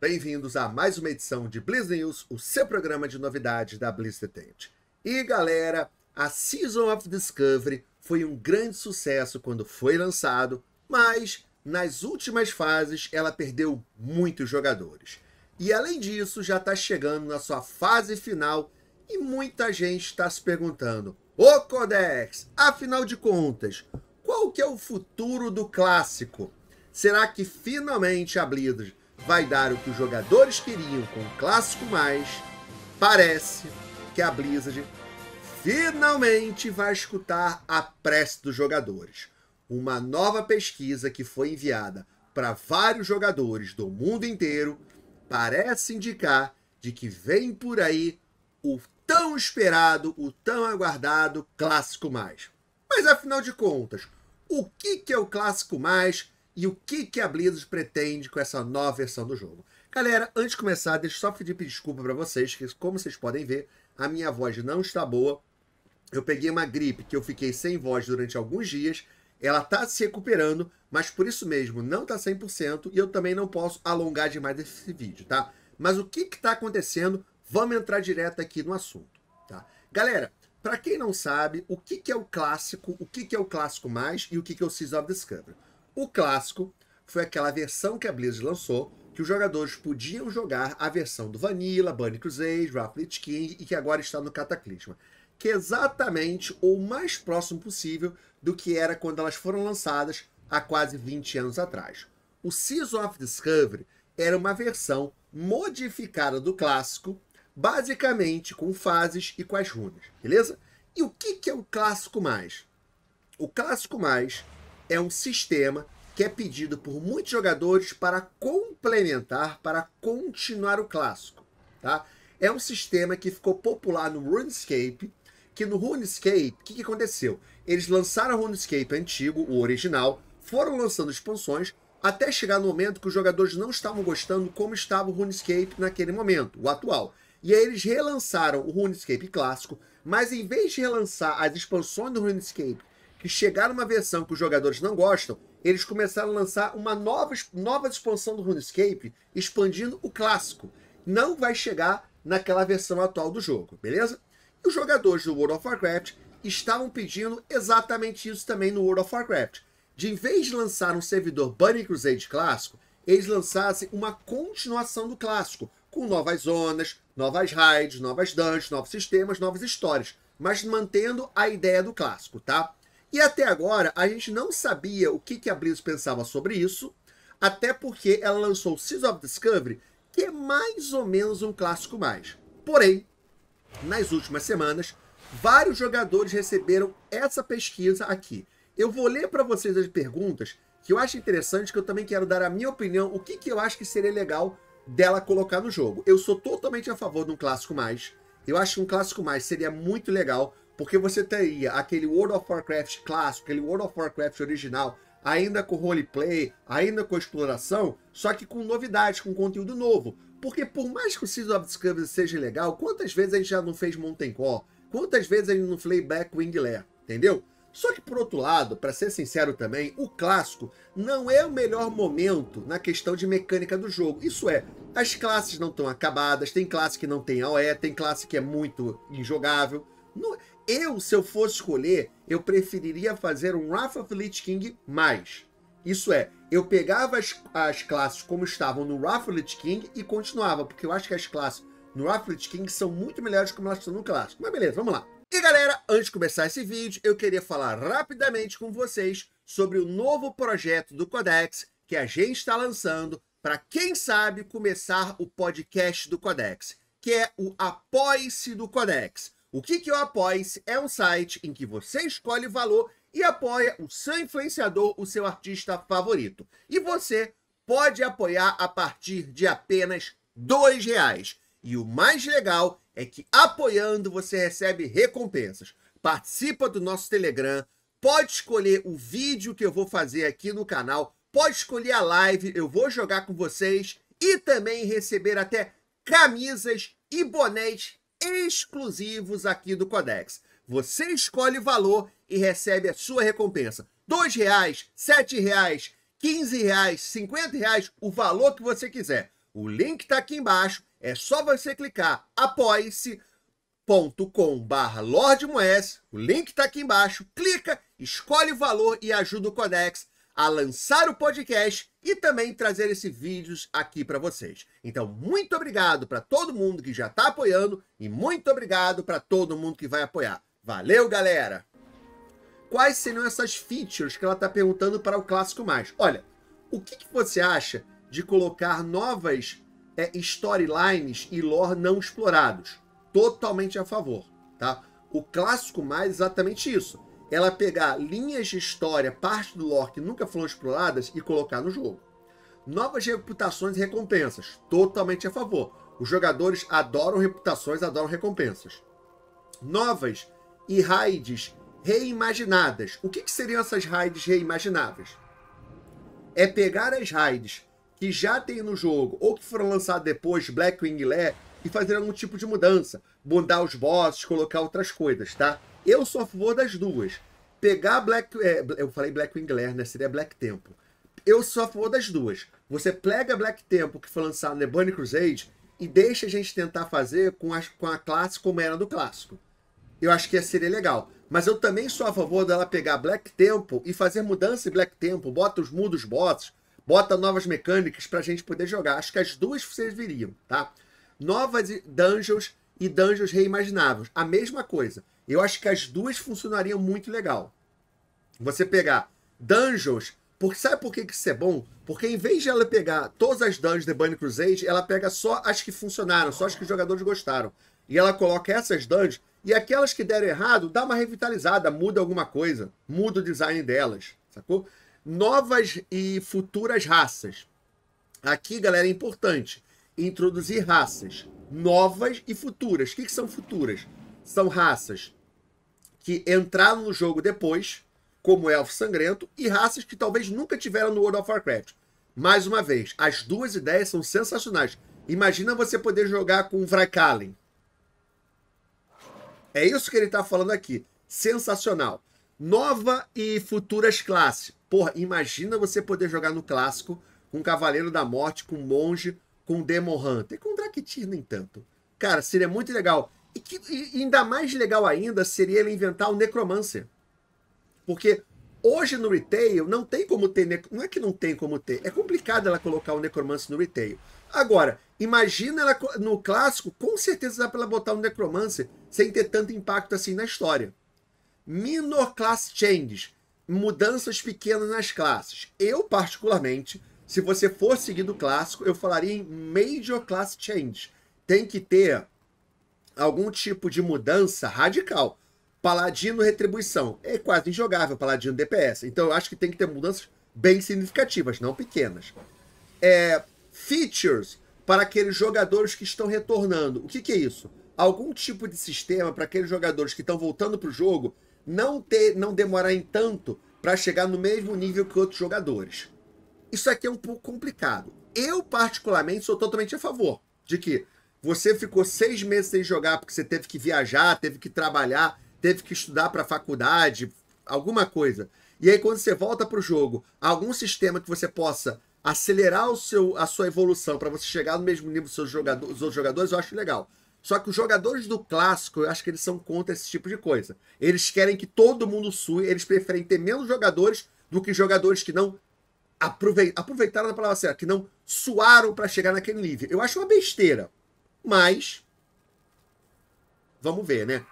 Bem-vindos a mais uma edição de Blizz News, o seu programa de novidades da Blizz Detente. E galera, a Season of Discovery foi um grande sucesso quando foi lançado, mas nas últimas fases ela perdeu muitos jogadores. E além disso, já está chegando na sua fase final e muita gente está se perguntando: Ô Codex, afinal de contas, qual que é o futuro do clássico? Será que finalmente a Blizzard vai dar o que os jogadores queriam com o clássico mais, parece que a Blizzard finalmente vai escutar a prece dos jogadores. Uma nova pesquisa que foi enviada para vários jogadores do mundo inteiro parece indicar de que vem por aí o tão esperado, o tão aguardado clássico mais. Mas afinal de contas, o que, que é o clássico mais e o que, que a Blizzard pretende com essa nova versão do jogo. Galera, antes de começar, deixa eu só pedir desculpa para vocês, que como vocês podem ver, a minha voz não está boa. Eu peguei uma gripe que eu fiquei sem voz durante alguns dias, ela está se recuperando, mas por isso mesmo não está 100% e eu também não posso alongar demais esse vídeo, tá? Mas o que está acontecendo? Vamos entrar direto aqui no assunto, tá? Galera, para quem não sabe, o que, que é o clássico, o que, que é o clássico mais e o que, que é o Seas of Discovery? O clássico foi aquela versão que a Blizzard lançou, que os jogadores podiam jogar a versão do Vanilla, Bunny Crusade, Wrathlit King e que agora está no Cataclisma. Que é exatamente ou mais próximo possível do que era quando elas foram lançadas há quase 20 anos atrás. O Season of Discovery era uma versão modificada do clássico, basicamente com fases e com as runas, beleza? E o que, que é o clássico mais? O clássico mais é um sistema que é pedido por muitos jogadores para complementar, para continuar o clássico. Tá? É um sistema que ficou popular no RuneScape, que no RuneScape, o que, que, aconteceu? Eles lançaram o RuneScape antigo, o original, foram lançando expansões, até chegar no momento que os jogadores não estavam gostando como estava o RuneScape naquele momento, o atual. E aí eles relançaram o RuneScape clássico, mas em vez de relançar as expansões do RuneScape que chegaram uma versão que os jogadores não gostam, eles começaram a lançar uma nova, nova expansão do RuneScape, expandindo o clássico. Não vai chegar naquela versão atual do jogo, beleza? E os jogadores do World of Warcraft estavam pedindo exatamente isso também no World of Warcraft. De em vez de lançar um servidor Bunny Crusade clássico, eles lançassem uma continuação do clássico, com novas zonas, novas raids, novas dungeons, novos sistemas, novas histórias, mas mantendo a ideia do clássico, tá? E até agora a gente não sabia o que, que a Blizzard pensava sobre isso, até porque ela lançou Seas of Discovery, que é mais ou menos um clássico mais. Porém, nas últimas semanas, vários jogadores receberam essa pesquisa aqui. Eu vou ler para vocês as perguntas que eu acho interessante, que eu também quero dar a minha opinião, o que, que eu acho que seria legal dela colocar no jogo. Eu sou totalmente a favor de um clássico mais. Eu acho que um clássico mais seria muito legal porque você teria aquele World of Warcraft clássico, aquele World of Warcraft original, ainda com roleplay, ainda com exploração, só que com novidades, com conteúdo novo. Porque por mais que o Season of Discovery seja legal, quantas vezes a gente já não fez Mountain Core? Quantas vezes a gente não fez Backwing Lair? Entendeu? Só que por outro lado, para ser sincero também, o clássico não é o melhor momento na questão de mecânica do jogo. Isso é, as classes não estão acabadas, tem classe que não tem AOE, tem classe que é muito injogável. Não, eu, se eu fosse escolher, eu preferiria fazer um Wrath of Lich King mais. Isso é, eu pegava as, as classes como estavam no Wrath of Lich King e continuava, porque eu acho que as classes no Wrath of Lich King são muito melhores como elas estão no clássico. Mas beleza, vamos lá. E galera, antes de começar esse vídeo, eu queria falar rapidamente com vocês sobre o novo projeto do Codex que a gente está lançando para quem sabe começar o podcast do Codex, que é o Apoie-se do Codex. O Kikyo Apoia-se é um site em que você escolhe valor e apoia o seu influenciador, o seu artista favorito. E você pode apoiar a partir de apenas R$ reais. E o mais legal é que apoiando você recebe recompensas. Participa do nosso Telegram, pode escolher o vídeo que eu vou fazer aqui no canal, pode escolher a live, eu vou jogar com vocês e também receber até camisas e bonés exclusivos aqui do Codex. Você escolhe o valor e recebe a sua recompensa. R$ reais, R$ reais, R$ reais, R$ reais, o valor que você quiser. O link está aqui embaixo. É só você clicar apoie-se.com.br O link está aqui embaixo. Clica, escolhe o valor e ajuda o Codex a lançar o podcast e também trazer esses vídeos aqui para vocês. Então, muito obrigado para todo mundo que já está apoiando e muito obrigado para todo mundo que vai apoiar. Valeu, galera! Quais seriam essas features que ela está perguntando para o Clássico Mais? Olha, o que, que você acha de colocar novas é, storylines e lore não explorados? Totalmente a favor, tá? O Clássico Mais é exatamente isso ela pegar linhas de história, parte do lore que nunca foram exploradas e colocar no jogo. Novas reputações e recompensas, totalmente a favor. Os jogadores adoram reputações, adoram recompensas. Novas e raids reimaginadas. O que, que seriam essas raids reimagináveis? É pegar as raids que já tem no jogo ou que foram lançadas depois, Blackwing Lair, e fazer algum tipo de mudança. Mudar os bosses, colocar outras coisas, tá? Eu sou a favor das duas. Pegar Black. É, eu falei Black Wingler, né? Seria Black Tempo. Eu sou a favor das duas. Você pega Black Tempo, que foi lançado na Bunny Crusade, e deixa a gente tentar fazer com a, com a classe como era do clássico. Eu acho que seria legal. Mas eu também sou a favor dela pegar Black Tempo e fazer mudança em Black Tempo, bota os mudos bots, bota novas mecânicas pra gente poder jogar. Acho que as duas serviriam, tá? Novas dungeons e dungeons reimagináveis. A mesma coisa. Eu acho que as duas funcionariam muito legal. Você pegar dungeons, porque sabe por que, que isso é bom? Porque em vez de ela pegar todas as dungeons de Bunny Crusade, ela pega só as que funcionaram, só as que os jogadores gostaram. E ela coloca essas dungeons e aquelas que deram errado, dá uma revitalizada, muda alguma coisa, muda o design delas, sacou? Novas e futuras raças. Aqui, galera, é importante introduzir raças novas e futuras. O que, que são futuras? São raças que entraram no jogo depois, como Elfo Sangrento, e raças que talvez nunca tiveram no World of Warcraft. Mais uma vez, as duas ideias são sensacionais. Imagina você poder jogar com Vrakalen. É isso que ele está falando aqui. Sensacional. Nova e futuras classes. Porra, imagina você poder jogar no clássico com Cavaleiro da Morte, com Monge, com Demon Hunter. Com Draktir, nem tanto. Cara, seria muito legal. E, que, e ainda mais legal ainda seria ele inventar o necromancer. Porque hoje no retail não tem como ter. Não é que não tem como ter. É complicado ela colocar o necromancer no retail. Agora, imagina ela no clássico, com certeza dá para ela botar um necromancer sem ter tanto impacto assim na história. Minor class changes, mudanças pequenas nas classes. Eu, particularmente, se você for seguir o clássico, eu falaria em major class change. Tem que ter algum tipo de mudança radical. Paladino retribuição. É quase injogável Paladino DPS. Então eu acho que tem que ter mudanças bem significativas, não pequenas. É, features para aqueles jogadores que estão retornando. O que, que é isso? Algum tipo de sistema para aqueles jogadores que estão voltando para o jogo não, ter, não demorarem tanto para chegar no mesmo nível que outros jogadores. Isso aqui é um pouco complicado. Eu, particularmente, sou totalmente a favor de que você ficou seis meses sem jogar porque você teve que viajar, teve que trabalhar, teve que estudar para faculdade, alguma coisa. E aí quando você volta para o jogo, algum sistema que você possa acelerar o seu, a sua evolução para você chegar no mesmo nível dos seus jogadores, os outros jogadores, eu acho legal. Só que os jogadores do clássico, eu acho que eles são contra esse tipo de coisa. Eles querem que todo mundo sue, eles preferem ter menos jogadores do que jogadores que não aproveitaram a palavra certa, que não suaram para chegar naquele nível. Eu acho uma besteira. Mas vamos ver, né?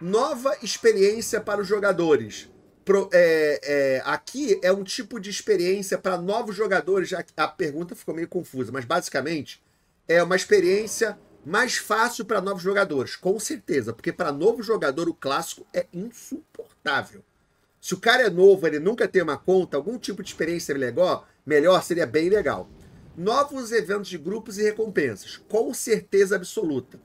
Nova experiência para os jogadores. Pro, é, é, aqui é um tipo de experiência para novos jogadores. A, a pergunta ficou meio confusa, mas basicamente é uma experiência mais fácil para novos jogadores, com certeza, porque para novo jogador o clássico é insuportável. Se o cara é novo, ele nunca tem uma conta, algum tipo de experiência legal melhor seria bem legal novos eventos de grupos e recompensas, com certeza absoluta.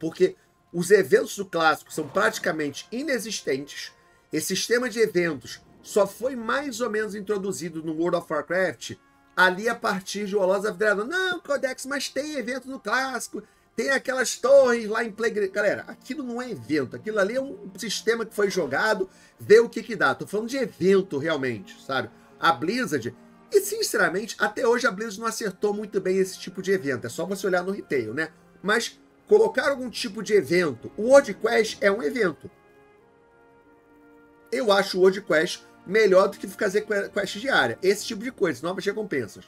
Porque os eventos do clássico são praticamente inexistentes. Esse sistema de eventos só foi mais ou menos introduzido no World of Warcraft ali a partir de Warlords of Dragon. Não, Codex, mas tem evento no clássico, tem aquelas torres lá em Playgrid. Galera, aquilo não é evento, aquilo ali é um sistema que foi jogado, vê o que que dá. Tô falando de evento realmente, sabe? A Blizzard e sinceramente, até hoje a Blizzard não acertou muito bem esse tipo de evento. É só você olhar no retail, né? Mas colocar algum tipo de evento. O Quest é um evento. Eu acho o Quest melhor do que fazer quest diária. Esse tipo de coisa, novas recompensas.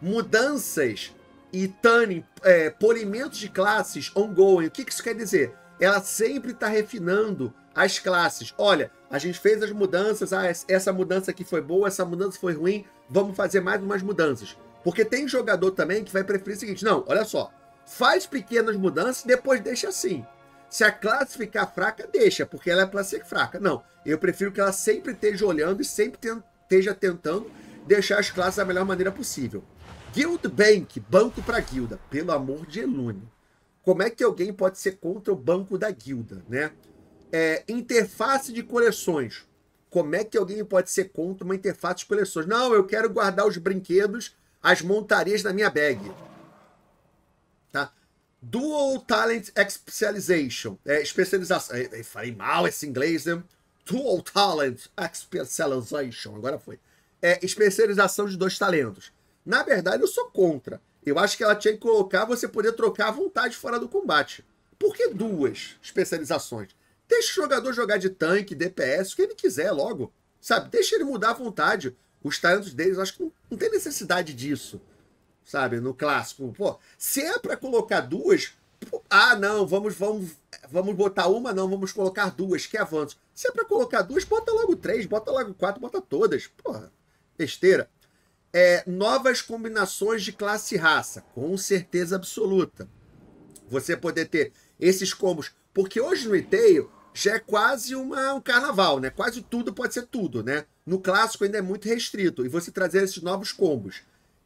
Mudanças e tanning, é, polimentos de classes ongoing. O que, que isso quer dizer? Ela sempre está refinando as classes. Olha, a gente fez as mudanças, ah, essa mudança aqui foi boa, essa mudança foi ruim, vamos fazer mais umas mudanças. Porque tem jogador também que vai preferir o seguinte: não, olha só, faz pequenas mudanças e depois deixa assim. Se a classe ficar fraca, deixa, porque ela é para ser fraca. Não, eu prefiro que ela sempre esteja olhando e sempre esteja tentando deixar as classes da melhor maneira possível. Guild Bank, banco para guilda, pelo amor de Elune. Como é que alguém pode ser contra o banco da guilda, né? É, interface de coleções. Como é que alguém pode ser contra uma interface de coleções? Não, eu quero guardar os brinquedos, as montarias na minha bag. Tá? Dual Talent Specialization. É, especialização. Eu, é, eu é, falei mal esse inglês, né? Dual Talent Specialization. Agora foi. É, especialização de dois talentos. Na verdade, eu sou contra. Eu acho que ela tinha que colocar você poder trocar à vontade fora do combate. Por que duas especializações? Deixa o jogador jogar de tanque, DPS, o que ele quiser logo. Sabe? Deixa ele mudar à vontade. Os talentos deles, acho que não, não tem necessidade disso. Sabe? No clássico. Pô, se é pra colocar duas. Pô, ah, não, vamos, vamos, vamos botar uma, não, vamos colocar duas, que avanço. Se é pra colocar duas, bota logo três, bota logo quatro, bota todas. Porra, besteira. É, novas combinações de classe e raça, com certeza absoluta. Você poder ter esses combos porque hoje no retail já é quase uma, um carnaval, né? Quase tudo pode ser tudo, né? No clássico ainda é muito restrito. E você trazer esses novos combos.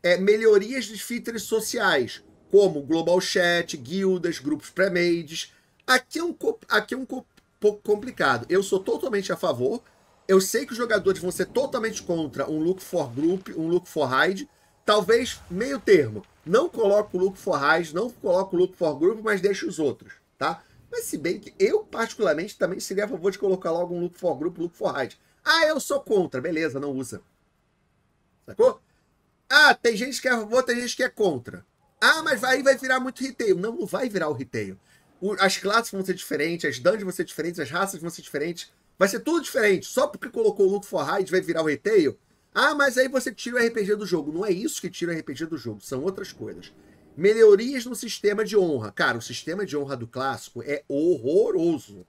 É, melhorias de features sociais, como Global Chat, guildas, grupos pré-mades. Aqui é um, aqui é um pouco complicado. Eu sou totalmente a favor. Eu sei que os jogadores vão ser totalmente contra um look for group, um look for hide. Talvez meio termo. Não coloco o look for hide, não coloco o look for group, mas deixo os outros, tá? Mas se bem que eu, particularmente, também seria a favor de colocar logo um look for group, look for hide. Ah, eu sou contra. Beleza, não usa. Sacou? Ah, tem gente que é a favor, tem gente que é contra. Ah, mas aí vai virar muito retail. Não, não vai virar o retail. as classes vão ser diferentes, as dungeons vão ser diferentes, as raças vão ser diferentes. Vai ser tudo diferente. Só porque colocou o look for hide vai virar o retail? Ah, mas aí você tira o RPG do jogo. Não é isso que tira o RPG do jogo, são outras coisas. Melhorias no sistema de honra. Cara, o sistema de honra do clássico é horroroso.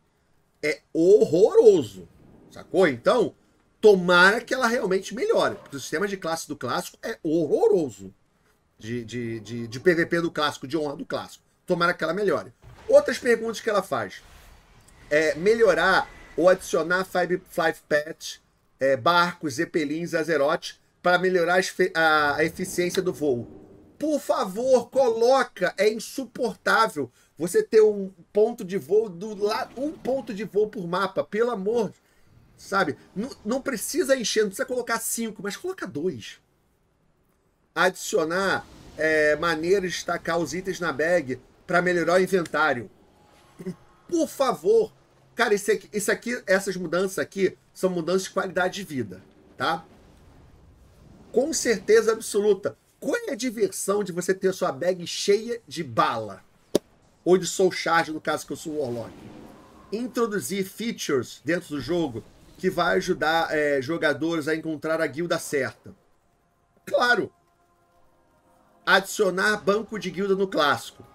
É horroroso. Sacou? Então, tomara que ela realmente melhore. Porque o sistema de classe do clássico é horroroso. De, de, de, de PVP do clássico, de honra do clássico. Tomara que ela melhore. Outras perguntas que ela faz. É melhorar ou adicionar Five, five pets, é, barcos, zepelins, azerotes para melhorar a, a eficiência do voo por favor, coloca. É insuportável você ter um ponto de voo do lado, um ponto de voo por mapa, pelo amor, sabe? Não, não precisa encher, não precisa colocar cinco, mas coloca dois. Adicionar é, maneira de destacar os itens na bag para melhorar o inventário. Por favor, cara, isso aqui, isso aqui, essas mudanças aqui são mudanças de qualidade de vida, tá? Com certeza absoluta. Qual é a diversão de você ter sua bag cheia de bala? Ou de soul charge, no caso que eu sou o Warlock. Introduzir features dentro do jogo que vai ajudar é, jogadores a encontrar a guilda certa. Claro! Adicionar banco de guilda no clássico.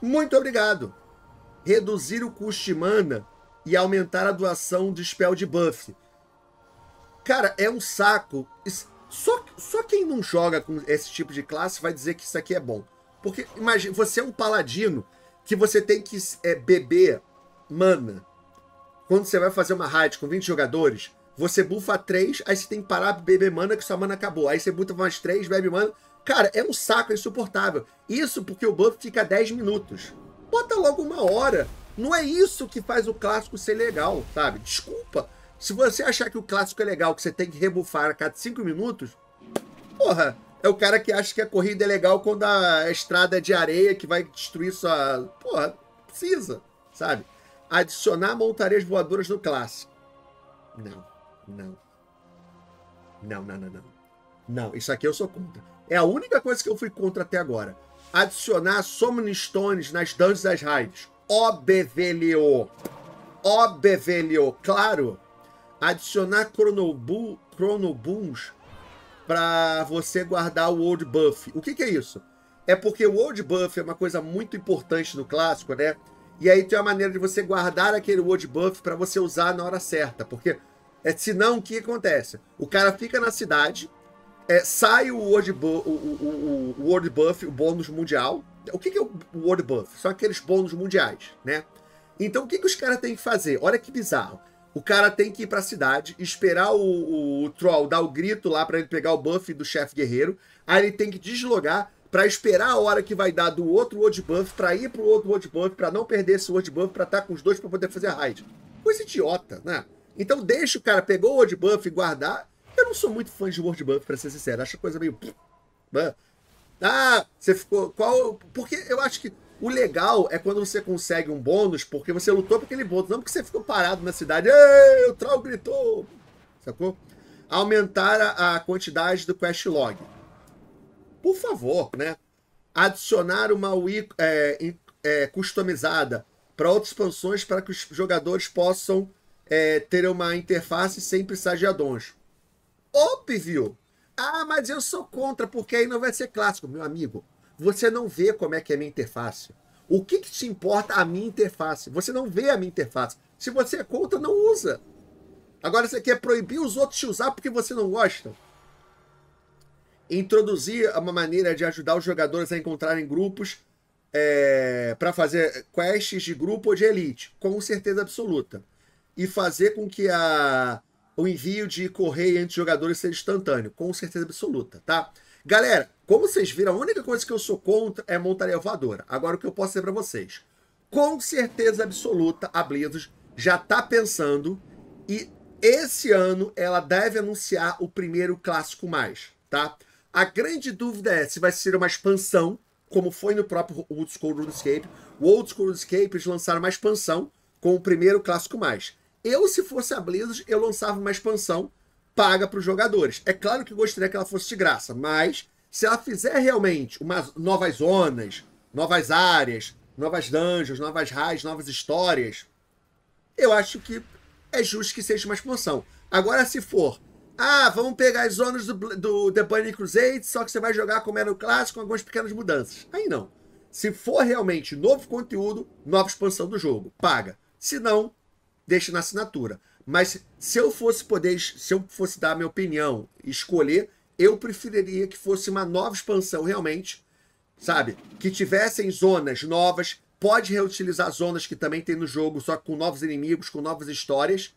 Muito obrigado! Reduzir o custo de mana e aumentar a doação de spell de buff. Cara, é um saco. Isso só, só quem não joga com esse tipo de classe vai dizer que isso aqui é bom. Porque imagine você é um paladino que você tem que é, beber mana. Quando você vai fazer uma raid com 20 jogadores, você bufa 3, aí você tem que parar de beber mana que sua mana acabou. Aí você bufa mais 3, bebe mana. Cara, é um saco é insuportável. Isso porque o buff fica 10 minutos. Bota logo uma hora. Não é isso que faz o clássico ser legal, sabe? Desculpa. Se você achar que o clássico é legal, que você tem que rebufar a cada cinco minutos, porra, é o cara que acha que a corrida é legal quando a estrada é de areia que vai destruir sua. Porra, precisa, sabe? Adicionar montarias voadoras no clássico. Não, não. Não, não, não, não. Não, isso aqui eu sou contra. É a única coisa que eu fui contra até agora. Adicionar Summoning Stones nas danças das raids. Obevelio. Obevelio. Claro adicionar chronobu, chronobooms para você guardar o old buff. O que, que é isso? É porque o old buff é uma coisa muito importante no clássico, né? E aí tem uma maneira de você guardar aquele old buff para você usar na hora certa, porque é senão o que acontece? O cara fica na cidade, é, sai o World, bu o, o, o, World Buff, o bônus mundial. O que, que é o World Buff? São aqueles bônus mundiais, né? Então o que, que os caras têm que fazer? Olha que bizarro. O cara tem que ir pra cidade, esperar o, o, o Troll dar o grito lá para ele pegar o buff do chefe guerreiro. Aí ele tem que deslogar para esperar a hora que vai dar do outro World Buff, pra ir pro outro World Buff, pra não perder esse World Buff, pra estar tá com os dois pra poder fazer a raid. Coisa idiota, né? Então deixa o cara, pegou o World Buff e guardar. Eu não sou muito fã de World Buff, pra ser sincero. Acho coisa meio... Né? Ah, você ficou. Qual. Porque eu acho que o legal é quando você consegue um bônus porque você lutou por aquele bônus, não porque você ficou parado na cidade. Ei, o Troll gritou! Sacou? Aumentar a, a quantidade do quest log. Por favor, né? Adicionar uma Wii é, é, customizada para outras expansões para que os jogadores possam é, ter uma interface sem precisar de addons. Óbvio! Ah, mas eu sou contra, porque aí não vai ser clássico. Meu amigo, você não vê como é que é a minha interface. O que, que te importa a minha interface? Você não vê a minha interface. Se você é contra, não usa. Agora você quer proibir os outros de usar porque você não gosta. Introduzir uma maneira de ajudar os jogadores a encontrarem grupos é, para fazer quests de grupo ou de elite, com certeza absoluta. E fazer com que a, o envio de correio entre jogadores ser instantâneo, com certeza absoluta, tá? Galera, como vocês viram, a única coisa que eu sou contra é montaria voadora. Agora o que eu posso dizer para vocês, com certeza absoluta, a Blizzard já tá pensando e esse ano ela deve anunciar o primeiro clássico mais, tá? A grande dúvida é se vai ser uma expansão, como foi no próprio Old School RuneScape. O Old School RuneScape eles lançaram uma expansão com o primeiro clássico mais. Eu, se fosse a Blizzard, eu lançava uma expansão paga para os jogadores. É claro que eu gostaria que ela fosse de graça, mas se ela fizer realmente umas novas zonas, novas áreas, novas dungeons, novas raids, novas histórias, eu acho que é justo que seja uma expansão. Agora, se for, ah, vamos pegar as zonas do, do The Burning Crusade, só que você vai jogar como era o clássico, com algumas pequenas mudanças. Aí não. Se for realmente novo conteúdo, nova expansão do jogo, paga. Se não, deixa na assinatura. Mas se eu fosse poder, se eu fosse dar a minha opinião, escolher, eu preferiria que fosse uma nova expansão realmente, sabe? Que tivessem zonas novas, pode reutilizar zonas que também tem no jogo, só com novos inimigos, com novas histórias,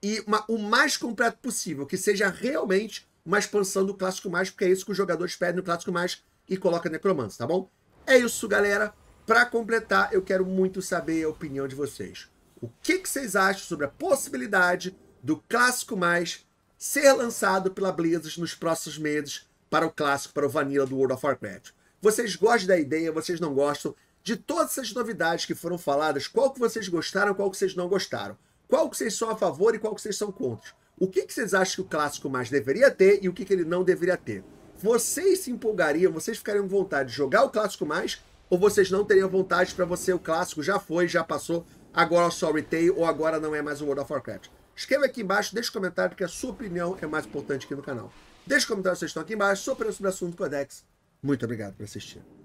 e uma, o mais completo possível, que seja realmente uma expansão do Clássico Mais, porque é isso que os jogadores pedem no Clássico Mais e coloca Necromancer, tá bom? É isso, galera. Para completar, eu quero muito saber a opinião de vocês o que, que vocês acham sobre a possibilidade do Clássico Mais ser lançado pela Blizzard nos próximos meses para o clássico, para o Vanilla do World of Warcraft. Vocês gostam da ideia, vocês não gostam? De todas essas novidades que foram faladas, qual que vocês gostaram, qual que vocês não gostaram? Qual que vocês são a favor e qual que vocês são contra? O que, que vocês acham que o clássico mais deveria ter e o que, que ele não deveria ter? Vocês se empolgariam, vocês ficariam com vontade de jogar o clássico mais ou vocês não teriam vontade para você, o clássico já foi, já passou, agora só retail ou agora não é mais o World of Warcraft. Escreva aqui embaixo, deixe um comentário porque a sua opinião é mais importante aqui no canal. Deixe um comentário se vocês estão aqui embaixo, sua opinião sobre o assunto Codex. Muito obrigado por assistir.